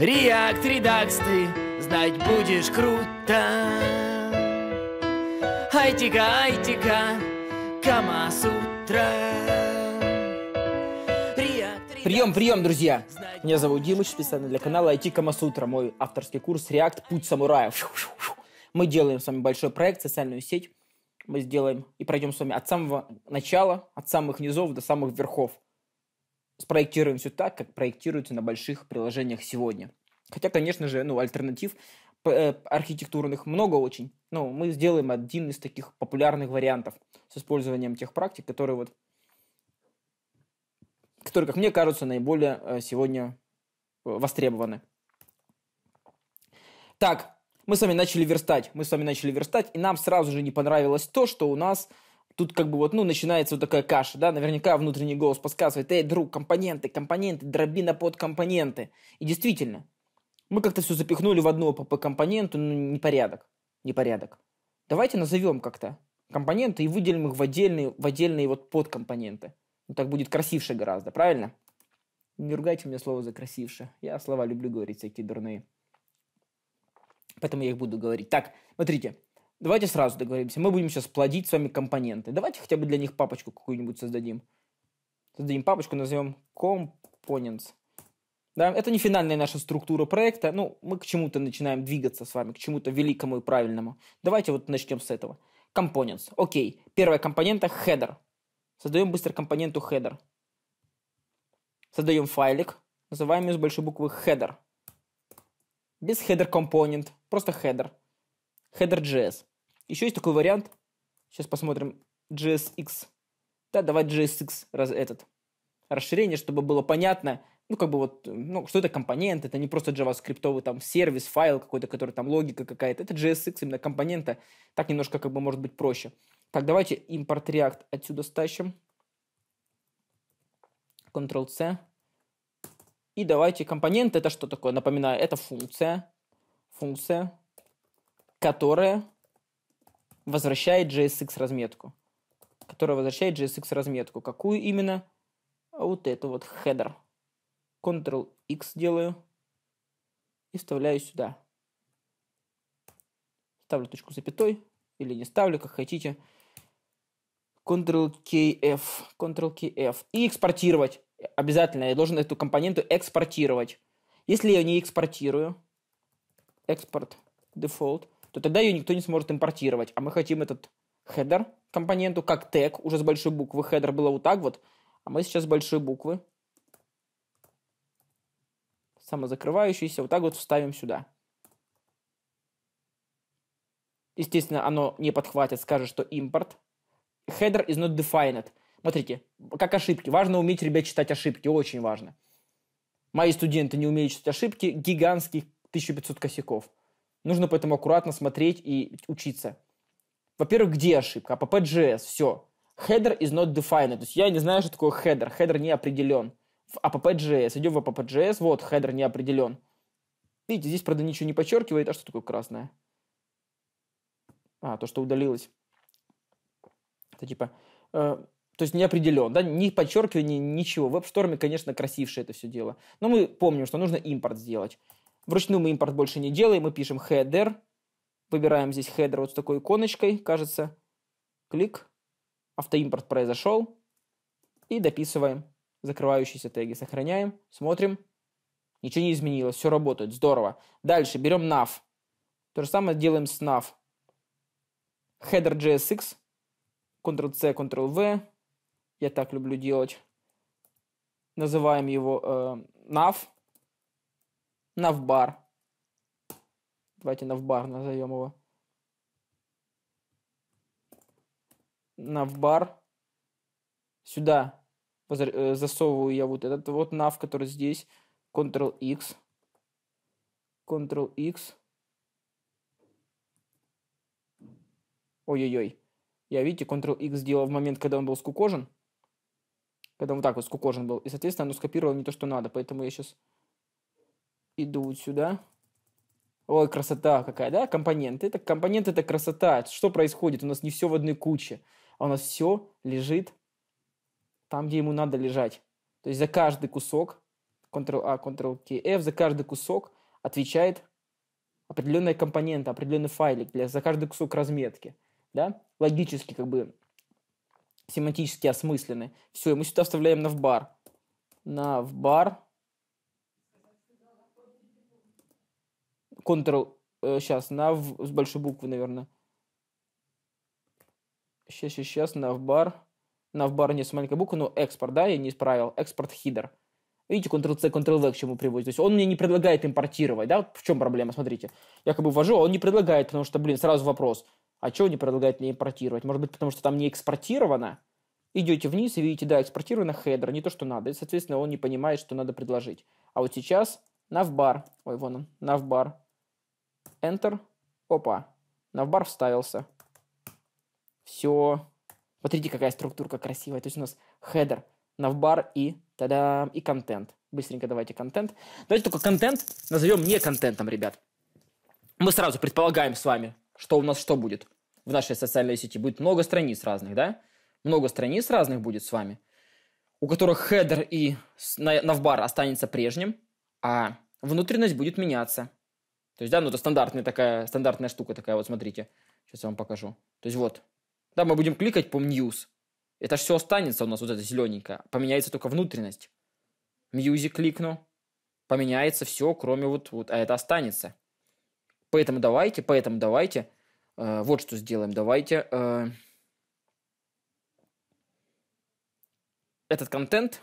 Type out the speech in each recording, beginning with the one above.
Реакт, редакс ты, знать будешь круто Айтика, айтика, камасутра. Прием, прием, друзья! Меня зовут Димыч, специально для канала IT Камасутра, мой авторский курс React Путь Самурая. Мы делаем с вами большой проект, социальную сеть. Мы сделаем и пройдем с вами от самого начала, от самых низов до самых верхов спроектируем все так, как проектируется на больших приложениях сегодня. Хотя, конечно же, ну, альтернатив э, архитектурных много очень. Но мы сделаем один из таких популярных вариантов с использованием тех практик, которые вот которые, как мне кажется, наиболее э, сегодня э, востребованы. Так, мы с вами начали верстать. Мы с вами начали верстать, и нам сразу же не понравилось то, что у нас Тут как бы вот, ну, начинается вот такая каша, да, наверняка внутренний голос подсказывает, эй, друг, компоненты, компоненты, дробина под компоненты. И действительно, мы как-то все запихнули в одну по компоненту ну, непорядок, непорядок. Давайте назовем как-то компоненты и выделим их в отдельные, в отдельные вот подкомпоненты. Ну, так будет красивше гораздо, правильно? Не ругайте мне слово за красивше. Я слова люблю говорить всякие дурные. Поэтому я их буду говорить. Так, смотрите. Давайте сразу договоримся. Мы будем сейчас плодить с вами компоненты. Давайте хотя бы для них папочку какую-нибудь создадим. Создадим папочку, назовем components. Да, это не финальная наша структура проекта. Ну, мы к чему-то начинаем двигаться с вами, к чему-то великому и правильному. Давайте вот начнем с этого. Components. Окей. Первая компонента – header. Создаем быстро компоненту header. Создаем файлик. Называем ее с большой буквы header. Без header component. Просто header. Header.js. Еще есть такой вариант. Сейчас посмотрим. JSX. Да, давай JSX раз этот. Расширение, чтобы было понятно, ну, как бы вот, ну, что это компонент, это не просто JavaScript, там, сервис, файл какой-то, который там логика какая-то, это JSX, именно компонента, так немножко, как бы, может быть проще. Так, давайте импорт React отсюда стащим. Ctrl-C. И давайте компонент, это что такое, напоминаю, это функция, функция, которая возвращает JSX разметку. Которая возвращает JSX разметку. Какую именно? А вот эту вот header. Ctrl-X делаю и вставляю сюда. Ставлю точку запятой или не ставлю, как хотите. Ctrl-KF, Ctrl-KF. И экспортировать. Обязательно я должен эту компоненту экспортировать. Если я не экспортирую, экспорт, дефолт, то тогда ее никто не сможет импортировать. А мы хотим этот хедер компоненту как тег, уже с большой буквы. Хедер было вот так вот, а мы сейчас с большой буквы самозакрывающийся вот так вот вставим сюда. Естественно, оно не подхватит, скажет, что импорт. Header is not defined. Смотрите, как ошибки. Важно уметь, ребят, читать ошибки. Очень важно. Мои студенты не умеют читать ошибки. Гигантских 1500 косяков. Нужно поэтому аккуратно смотреть и учиться. Во-первых, где ошибка? APP.js, а все. Header is not defined. То есть я не знаю, что такое header. Header не определен. В app.js. А Идем в app.js, вот, header не определен. Видите, здесь, правда, ничего не подчеркивает. А что такое красное? А, то, что удалилось. Это типа... Э, то есть не определен, да, не подчеркивание, ничего. В WebStorm, конечно, красивше это все дело. Но мы помним, что нужно импорт сделать. Вручную мы импорт больше не делаем, мы пишем header, выбираем здесь header вот с такой иконочкой, кажется, клик, автоимпорт произошел, и дописываем закрывающиеся теги, сохраняем, смотрим, ничего не изменилось, все работает, здорово. Дальше берем nav, то же самое делаем с nav, header JSX, Ctrl-C, Ctrl-V, я так люблю делать, называем его э, nav, Навбар. Давайте Навбар назовем его. Навбар. Сюда э, засовываю я вот этот вот нав, который здесь. Ctrl-X. Ctrl-X. Ой-ой-ой. Я, видите, Ctrl-X сделал в момент, когда он был скукожен. Когда он вот так вот скукожен был. И, соответственно, оно скопировало не то, что надо. Поэтому я сейчас иду вот сюда. Ой, красота какая, да? Компоненты. Это, компоненты – это красота. Что происходит? У нас не все в одной куче, а у нас все лежит там, где ему надо лежать. То есть за каждый кусок, Ctrl-A, Ctrl-K, F, за каждый кусок отвечает определенная компонента, определенный файлик для, за каждый кусок разметки. Да? Логически, как бы, семантически осмыслены. Все, и мы сюда вставляем на в бар. На в бар Ctrl э, сейчас, nav с большой буквы, наверное. Сейчас, сейчас, сейчас, navbar. Navbar не с маленькой буквы, но экспорт, да, я не исправил. Экспорт хидер. Видите, Ctrl-C, Ctrl-V к чему приводит. То есть он мне не предлагает импортировать, да? в чем проблема, смотрите. Я как бы ввожу, а он не предлагает, потому что, блин, сразу вопрос. А чего не предлагает мне импортировать? Может быть, потому что там не экспортировано? Идете вниз и видите, да, экспортировано хедер, не то, что надо. И, соответственно, он не понимает, что надо предложить. А вот сейчас navbar, ой, вон он, navbar, Enter. Опа. Навбар вставился. Все. Смотрите, какая структурка красивая. То есть у нас хедер, навбар и тогда и контент. Быстренько давайте контент. Давайте только контент назовем не контентом, ребят. Мы сразу предполагаем с вами, что у нас что будет в нашей социальной сети. Будет много страниц разных, да? Много страниц разных будет с вами, у которых хедер и навбар останется прежним, а внутренность будет меняться. То есть, да, ну это стандартная такая, стандартная штука такая, вот смотрите. Сейчас я вам покажу. То есть вот. Да, мы будем кликать по Muse. Это же все останется у нас вот это зелененькое. Поменяется только внутренность. Music кликну. Поменяется все, кроме вот, вот а это останется. Поэтому давайте, поэтому давайте. Э, вот что сделаем. Давайте э, этот контент,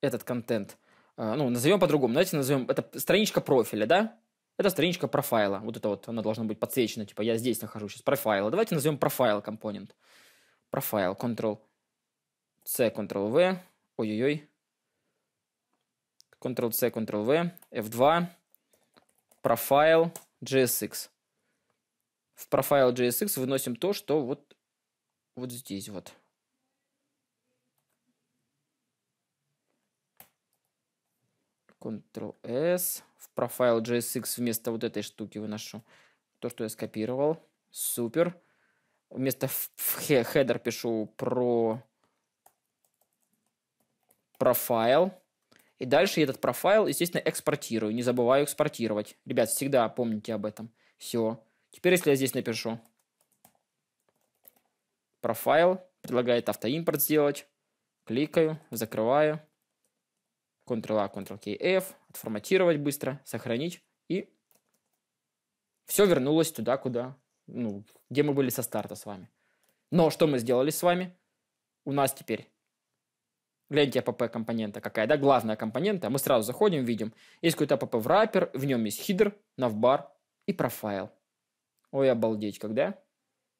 этот контент, э, ну, назовем по-другому. Давайте назовем, это страничка профиля, да? это страничка профайла. Вот это вот, она должна быть подсвечена, типа я здесь нахожусь сейчас, профайла. Давайте назовем профайл компонент. Профайл, Ctrl-C, Ctrl-V, ой-ой-ой. Ctrl-C, Ctrl-V, F2, профайл JSX. В профайл JSX выносим то, что вот, вот здесь вот. Ctrl-S, в профайл JSX вместо вот этой штуки выношу то, что я скопировал. Супер. Вместо в хедер пишу про профайл. И дальше этот профайл, естественно, экспортирую. Не забываю экспортировать. Ребят, всегда помните об этом. Все. Теперь, если я здесь напишу профайл, предлагает автоимпорт сделать, кликаю, закрываю, Ctrl-A, Ctrl-K, отформатировать быстро, сохранить, и все вернулось туда, куда, ну, где мы были со старта с вами. Но что мы сделали с вами? У нас теперь Гляньте APP компонента какая, да, главная компонента. Мы сразу заходим, видим, есть какой-то APP wrapper, в нем есть хидр, навбар и профайл. Ой, обалдеть, когда?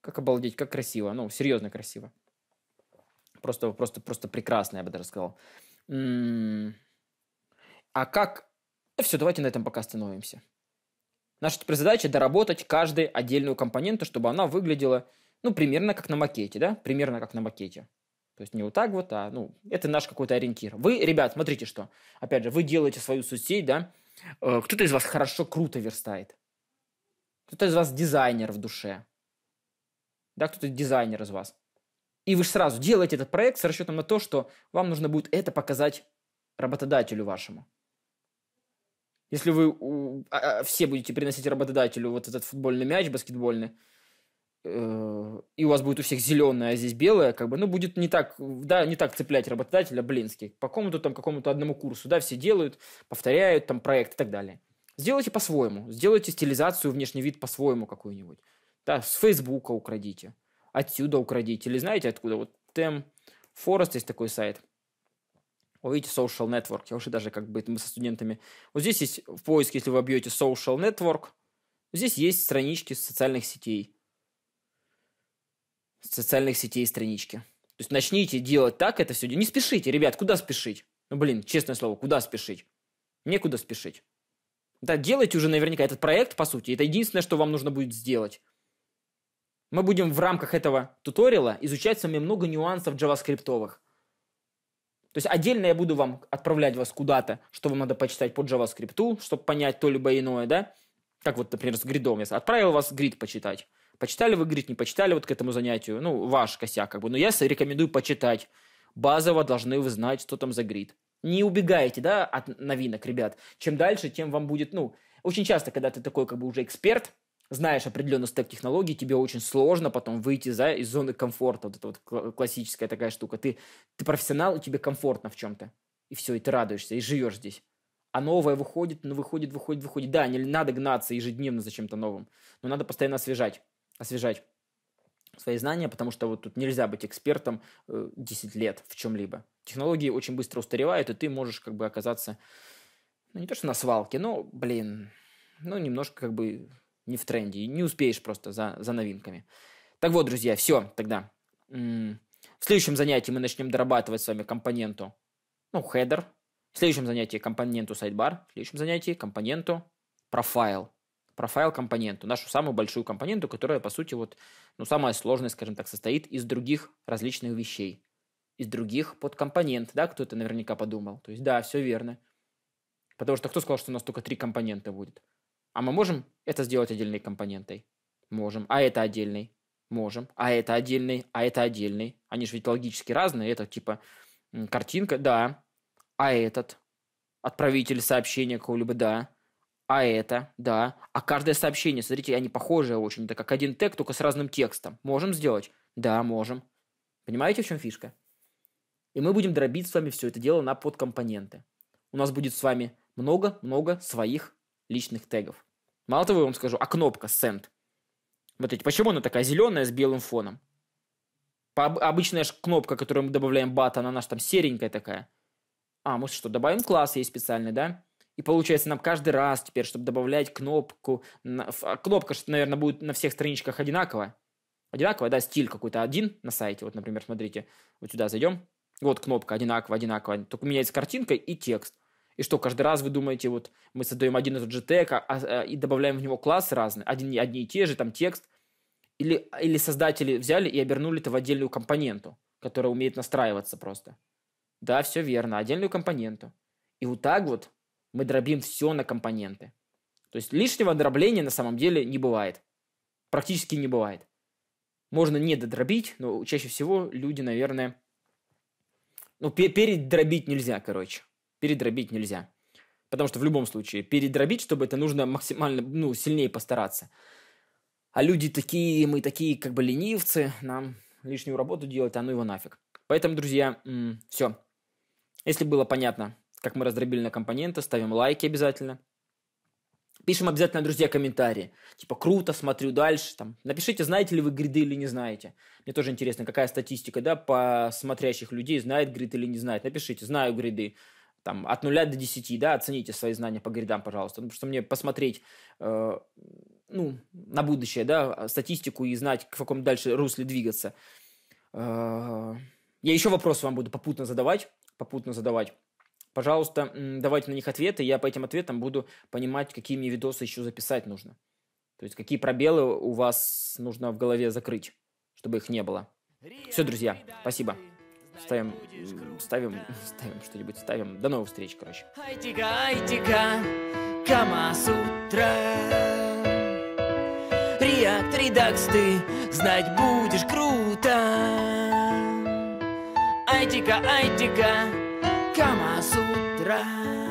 Как обалдеть, как красиво, ну, серьезно красиво. Просто, просто, просто прекрасно, я бы даже сказал. М м-м-м. -м а как... Все, давайте на этом пока остановимся. Наша теперь задача доработать каждую отдельную компоненту, чтобы она выглядела, ну, примерно как на макете, да? Примерно как на макете. То есть не вот так вот, а, ну, это наш какой-то ориентир. Вы, ребят, смотрите, что. Опять же, вы делаете свою соцсеть, да? Э, кто-то из вас хорошо, круто верстает. Кто-то из вас дизайнер в душе. Да, кто-то дизайнер из вас. И вы же сразу делаете этот проект с расчетом на то, что вам нужно будет это показать работодателю вашему. Если вы а, а, все будете приносить работодателю вот этот футбольный мяч, баскетбольный, э, и у вас будет у всех зеленая, а здесь белая, как бы, ну, будет не так, да, не так цеплять работодателя, блинский, по какому-то там, какому-то одному курсу, да, все делают, повторяют там проект и так далее. Сделайте по-своему, сделайте стилизацию, внешний вид по-своему какую-нибудь, да, с Фейсбука украдите, отсюда украдите, или знаете откуда, вот Тем Форест есть такой сайт – вы видите, social network. Я уже даже как бы мы со студентами. Вот здесь есть в поиске, если вы обьете social network, здесь есть странички социальных сетей. Социальных сетей странички. То есть начните делать так это все. Не спешите, ребят, куда спешить? Ну, блин, честное слово, куда спешить? Некуда спешить. Да, делайте уже наверняка этот проект, по сути. Это единственное, что вам нужно будет сделать. Мы будем в рамках этого туториала изучать с вами много нюансов джаваскриптовых. То есть отдельно я буду вам отправлять вас куда-то, что вам надо почитать по JavaScript, чтобы понять то либо иное, да? Как вот, например, с гридом. Я отправил вас грид почитать. Почитали вы грид, не почитали вот к этому занятию. Ну, ваш косяк как бы. Но я рекомендую почитать. Базово должны вы знать, что там за грид. Не убегайте, да, от новинок, ребят. Чем дальше, тем вам будет, ну... Очень часто, когда ты такой как бы уже эксперт, знаешь определенный стек технологий, тебе очень сложно потом выйти за, из зоны комфорта. Вот это вот классическая такая штука. Ты, ты профессионал, и тебе комфортно в чем-то. И все, и ты радуешься, и живешь здесь. А новое выходит, ну выходит, выходит, выходит. Да, не надо гнаться ежедневно за чем-то новым, но надо постоянно освежать, освежать свои знания, потому что вот тут нельзя быть экспертом э, 10 лет в чем-либо. Технологии очень быстро устаревают, и ты можешь как бы оказаться, ну не то что на свалке, но, блин, ну немножко как бы не в тренде, и не успеешь просто за, за новинками. Так вот, друзья, все тогда. В следующем занятии мы начнем дорабатывать с вами компоненту, ну, хедер. В следующем занятии компоненту сайдбар. В следующем занятии компоненту профайл. Профайл компоненту, нашу самую большую компоненту, которая, по сути, вот, ну, самая сложная, скажем так, состоит из других различных вещей. Из других подкомпонент, да, кто-то наверняка подумал. То есть, да, все верно. Потому что кто сказал, что у нас только три компонента будет? А мы можем это сделать отдельной компонентой? Можем. А это отдельный? Можем. А это отдельный? А это отдельный? Они же ведь логически разные. Это типа картинка, да. А этот? Отправитель сообщения какого-либо, да. А это, да. А каждое сообщение, смотрите, они похожие очень. Это как один тег, только с разным текстом. Можем сделать? Да, можем. Понимаете, в чем фишка? И мы будем дробить с вами все это дело на подкомпоненты. У нас будет с вами много-много своих личных тегов. Мало того, я вам скажу, а кнопка Send. Смотрите, почему она такая зеленая с белым фоном? обычная же кнопка, которую мы добавляем бат, она наша там серенькая такая. А, мы что, добавим класс ей специальный, да? И получается нам каждый раз теперь, чтобы добавлять кнопку... А, кнопка, что наверное, будет на всех страничках одинаковая. Одинаковая, да, стиль какой-то один на сайте. Вот, например, смотрите, вот сюда зайдем. Вот кнопка одинаковая, одинаковая. Только меняется картинка и текст. И что, каждый раз вы думаете, вот мы создаем один и тот же тег а, а, а, и добавляем в него классы разные, один, одни и те же, там текст. Или, или создатели взяли и обернули это в отдельную компоненту, которая умеет настраиваться просто. Да, все верно, отдельную компоненту. И вот так вот мы дробим все на компоненты. То есть лишнего дробления на самом деле не бывает. Практически не бывает. Можно не додробить, но чаще всего люди, наверное... Ну, передробить нельзя, короче передробить нельзя. Потому что в любом случае передробить, чтобы это нужно максимально, ну, сильнее постараться. А люди такие, мы такие как бы ленивцы, нам лишнюю работу делать, а ну его нафиг. Поэтому, друзья, все. Если было понятно, как мы раздробили на компоненты, ставим лайки обязательно. Пишем обязательно, друзья, комментарии. Типа, круто, смотрю дальше. Там. Напишите, знаете ли вы гриды или не знаете. Мне тоже интересно, какая статистика, да, по смотрящих людей, знает грид или не знает. Напишите, знаю гриды там, от 0 до 10, да, оцените свои знания по гридам, пожалуйста, потому ну, что мне посмотреть, э, ну, на будущее, да, статистику и знать, в каком дальше русле двигаться. Э, я еще вопросы вам буду попутно задавать, попутно задавать. Пожалуйста, давайте на них ответы, я по этим ответам буду понимать, какие мне видосы еще записать нужно. То есть, какие пробелы у вас нужно в голове закрыть, чтобы их не было. Все, друзья, спасибо ставим, ставим, ставим что-нибудь, ставим. До новых встреч, короче. Айтика, айтика, Камасутра. Реактор и дакс ты знать будешь круто. Айтика, айтика, Камасутра.